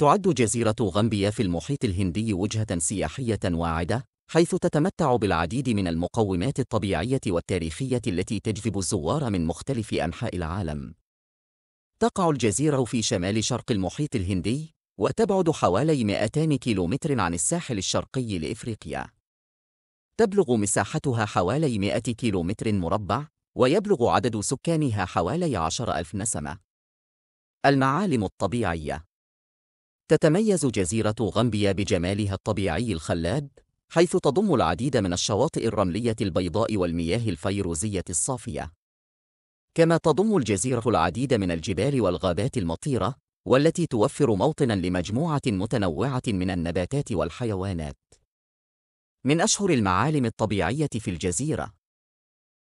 تعد جزيرة غامبيا في المحيط الهندي وجهة سياحية واعدة، حيث تتمتع بالعديد من المقومات الطبيعية والتاريخية التي تجذب الزوار من مختلف أنحاء العالم. تقع الجزيرة في شمال شرق المحيط الهندي، وتبعد حوالي 200 كيلومتر عن الساحل الشرقي لإفريقيا. تبلغ مساحتها حوالي 100 كيلومتر مربع، ويبلغ عدد سكانها حوالي 10 ألف نسمة. المعالم الطبيعية تتميز جزيرة غامبيا بجمالها الطبيعي الخلاب، حيث تضم العديد من الشواطئ الرملية البيضاء والمياه الفيروزية الصافية. كما تضم الجزيرة العديد من الجبال والغابات المطيرة، والتي توفر موطنًا لمجموعة متنوعة من النباتات والحيوانات. من أشهر المعالم الطبيعية في الجزيرة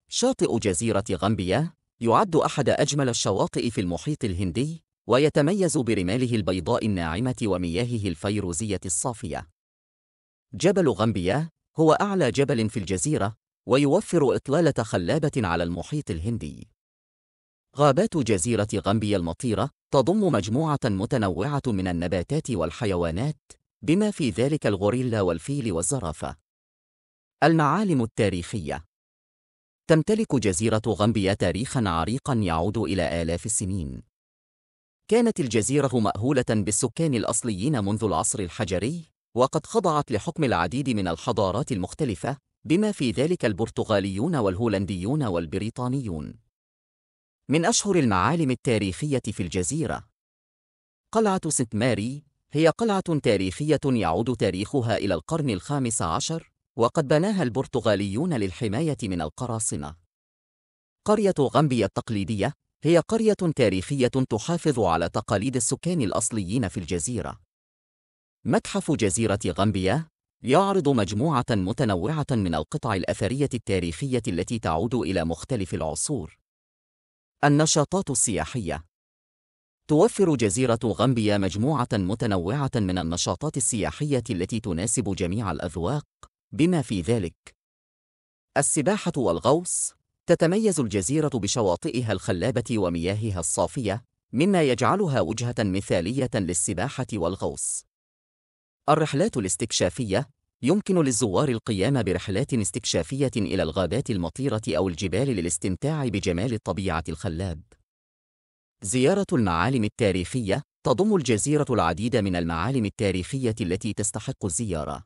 شاطئ جزيرة غامبيا يعد أحد أجمل الشواطئ في المحيط الهندي، ويتميز برماله البيضاء الناعمة ومياهه الفيروزية الصافية. جبل غامبيا هو أعلى جبل في الجزيرة، ويوفر إطلالة خلابة على المحيط الهندي. غابات جزيرة غامبيا المطيرة تضم مجموعة متنوعة من النباتات والحيوانات، بما في ذلك الغوريلا والفيل والزرافة. المعالم التاريخية تمتلك جزيرة غامبيا تاريخًا عريقًا يعود إلى آلاف السنين. كانت الجزيرة مأهولة بالسكان الأصليين منذ العصر الحجري، وقد خضعت لحكم العديد من الحضارات المختلفة، بما في ذلك البرتغاليون والهولنديون والبريطانيون. من أشهر المعالم التاريخية في الجزيرة قلعة سنت ماري هي قلعة تاريخية يعود تاريخها إلى القرن الخامس عشر، وقد بناها البرتغاليون للحماية من القراصنة. قرية غامبيا التقليدية هي قرية تاريخية تحافظ على تقاليد السكان الأصليين في الجزيرة. متحف جزيرة غامبيا يعرض مجموعة متنوعة من القطع الأثرية التاريخية التي تعود إلى مختلف العصور. النشاطات السياحية توفر جزيرة غامبيا مجموعة متنوعة من النشاطات السياحية التي تناسب جميع الأذواق، بما في ذلك السباحة والغوص، تتميز الجزيرة بشواطئها الخلابة ومياهها الصافية، مما يجعلها وجهة مثالية للسباحة والغوص. الرحلات الاستكشافية يمكن للزوار القيام برحلات استكشافية إلى الغابات المطيرة أو الجبال للاستمتاع بجمال الطبيعة الخلاب. زيارة المعالم التاريخية تضم الجزيرة العديد من المعالم التاريخية التي تستحق الزيارة.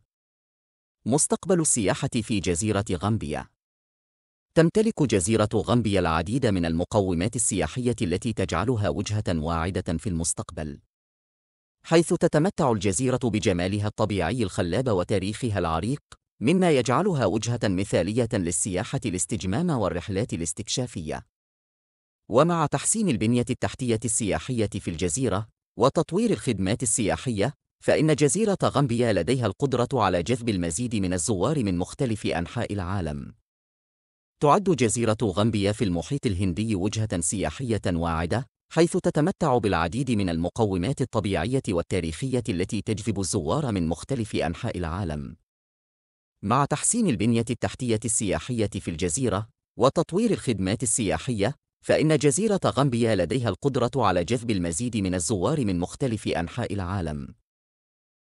مستقبل السياحة في جزيرة غامبيا تمتلك جزيرة غامبيا العديد من المقومات السياحية التي تجعلها وجهة واعدة في المستقبل حيث تتمتع الجزيرة بجمالها الطبيعي الخلاب وتاريخها العريق مما يجعلها وجهة مثالية للسياحة الاستجمام والرحلات الاستكشافية ومع تحسين البنية التحتية السياحية في الجزيرة وتطوير الخدمات السياحية فإن جزيرة غامبيا لديها القدرة على جذب المزيد من الزوار من مختلف أنحاء العالم تعد جزيرة غامبيا في المحيط الهندي وجهة سياحية واعدة، حيث تتمتع بالعديد من المقومات الطبيعية والتاريخية التي تجذب الزوار من مختلف أنحاء العالم. مع تحسين البنية التحتية السياحية في الجزيرة، وتطوير الخدمات السياحية، فإن جزيرة غامبيا لديها القدرة على جذب المزيد من الزوار من مختلف أنحاء العالم.